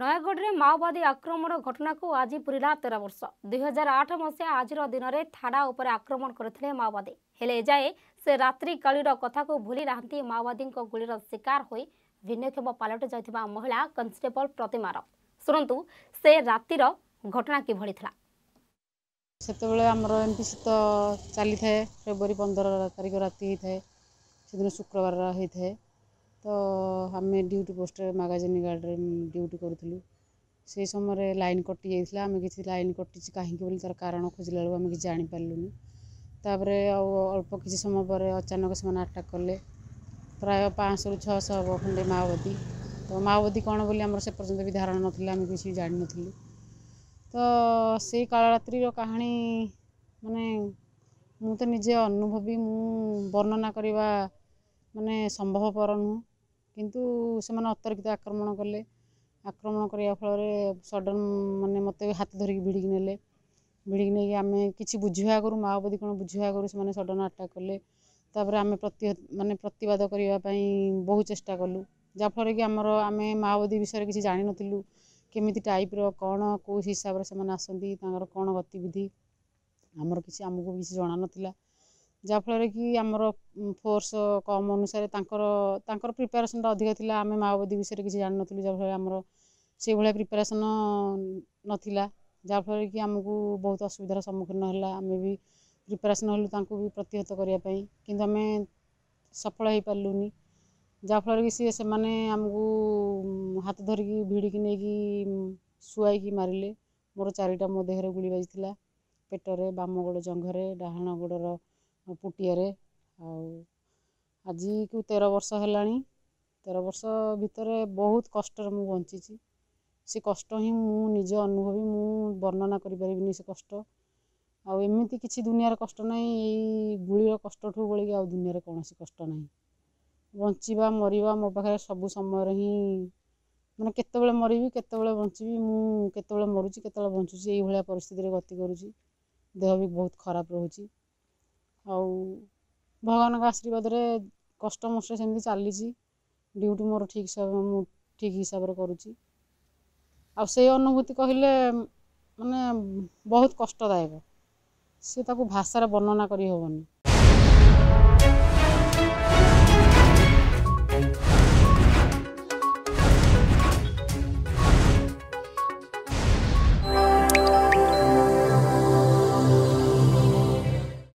ନୟାଗଡ଼ରେ ମାଓବାଦୀ ଆକ୍ରମଣ ଘଟଣାକୁ ଆଜି ପୁରିଲା ତେର ବର୍ଷ ଦୁଇ ହଜାର ଆଠ ମସିହା ଆଜିର ଦିନରେ ଥାଡ଼ା ଉପରେ ଆକ୍ରମଣ କରିଥିଲେ ମାଓବାଦୀ ହେଲେ ଏଯାଏ ସେ ରାତ୍ରିକାଳୀର କଥାକୁ ଭୁଲି ନାହାନ୍ତି ମାଓବାଦୀଙ୍କ ଗୁଳିର ଶିକାର ହୋଇ ଭିନ୍ନକ୍ଷମ ପାଲଟି ଯାଇଥିବା ମହିଳା କନଷ୍ଟେବଲ ପ୍ରତିମାର ଶୁଣନ୍ତୁ ସେ ରାତିର ଘଟଣା କିଭଳି ଥିଲା ସେତେବେଳେ ଆମର ଏମିତି ଶୀତ ଚାଲିଥାଏ ଫେବୃଆରୀ ପନ୍ଦର ତାରିଖ ରାତି ହେଇଥାଏ ସେଦିନ ଶୁକ୍ରବାର ହୋଇଥାଏ ଆମେ ଡ୍ୟୁଟି ପୋଷ୍ଟରେ ମାଗାଜିନ୍ ଗାର୍ଡ଼ରେ ଡ୍ୟୁଟି କରୁଥିଲୁ ସେଇ ସମୟରେ ଲାଇନ୍ କଟି ଯାଇଥିଲା ଆମେ କିଛି ଲାଇନ୍ କଟିଛି କାହିଁକି ବୋଲି ତା'ର କାରଣ ଖୋଜିଲା ବେଳକୁ ଆମେ କିଛି ଜାଣିପାରିଲୁନି ତା'ପରେ ଆଉ ଅଳ୍ପ କିଛି ସମୟ ପରେ ଅଚାନକ ସେମାନେ ଆଟାକ୍ କଲେ ପ୍ରାୟ ପାଞ୍ଚଶହରୁ ଛଅଶହ ହେବ ଖଣ୍ଡେ ମାଓବାଦୀ ତ ମାଓବାଦୀ କ'ଣ ବୋଲି ଆମର ସେ ପର୍ଯ୍ୟନ୍ତ ବି ଧାରଣା ନଥିଲା ଆମେ କିଛି ଜାଣିନଥିଲୁ ତ ସେଇ କାଳରାତ୍ରିର କାହାଣୀ ମାନେ ମୁଁ ତ ନିଜେ ଅନୁଭବୀ ମୁଁ ବର୍ଣ୍ଣନା କରିବା ମାନେ ସମ୍ଭବପର ନୁହଁ किंतु से अतर्कित आक्रमण कले आक्रमण करने फल सडन मानने मत हाथ धरिक भिड़िकी ने भिड़िक नहीं आम कि बुझा करूँ माओवादी कौन बुझा करूँ से सडन आटाक् कले आम प्रति मानने प्रतवाद करने बहु चेषा कलु जहाँफल कि आम आम माओवादी विषय किसी जान नु केमी टाइप रण कौ हिसाब से आसती कौन गतिविधि आमर किसी आमको किसी जाना नाला जहाँफल कि आम फोर्स कम अनुसार प्रिपेरेसन अधिक आम माओवादी विषय किसी जान नु जहाँ फिर आम से भाया प्रिपेरेसन नाला जहाँफल कि आमको बहुत असुविधार सम्मुखीन होगा आम भी प्रिपेरेसन हलु प्रतिहत करवाई कि आम सफल हो पार्लुनि जहाँफल कि सी से आमको हाथ धरिक की नहीं कि सुखी मारे मोर चारिटा मो देह गुड़ बाजी पेटर बाम गोड़ जंघरे डाण गोड़ ପୁଟିଆରେ ଆଉ ଆଜିକୁ ତେର ବର୍ଷ ହେଲାଣି ତେର ବର୍ଷ ଭିତରେ ବହୁତ କଷ୍ଟରେ ମୁଁ ବଞ୍ଚିଛି ସେ କଷ୍ଟ ହିଁ ମୁଁ ନିଜେ ଅନୁଭବୀ ମୁଁ ବର୍ଣ୍ଣନା କରିପାରିବିନି ସେ କଷ୍ଟ ଆଉ ଏମିତି କିଛି ଦୁନିଆରେ କଷ୍ଟ ନାହିଁ ଏଇ ଗୁଳିର କଷ୍ଟଠୁ ବଳିକି ଆଉ ଦୁନିଆରେ କୌଣସି କଷ୍ଟ ନାହିଁ ବଞ୍ଚିବା ମରିବା ମୋ ପାଖରେ ସବୁ ସମୟରେ ହିଁ ମାନେ କେତେବେଳେ ମରିବି କେତେବେଳେ ବଞ୍ଚିବି ମୁଁ କେତେବେଳେ ମରୁଛି କେତେବେଳେ ବଞ୍ଚୁଛି ଏଇଭଳିଆ ପରିସ୍ଥିତିରେ ଗତି କରୁଛି ଦେହ ବି ବହୁତ ଖରାପ ରହୁଛି ଆଉ ଭଗବାନଙ୍କ ଆଶୀର୍ବାଦରେ କଷ୍ଟମଷ୍ଟେ ସେମିତି ଚାଲିଛି ଡ୍ୟୁଟି ମୋର ଠିକ୍ ମୁଁ ଠିକ୍ ହିସାବରେ କରୁଛି ଆଉ ସେଇ ଅନୁଭୂତି କହିଲେ ମାନେ ବହୁତ କଷ୍ଟଦାୟକ ସେ ତାକୁ ଭାଷାରେ ବର୍ଣ୍ଣନା କରି ହେବନି